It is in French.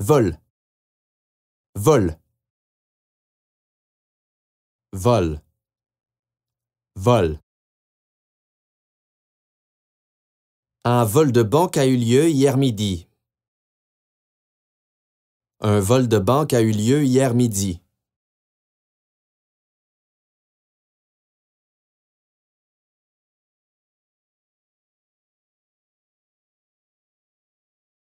vol vol vol vol Un vol de banque a eu lieu hier midi. Un vol de banque a eu lieu hier midi.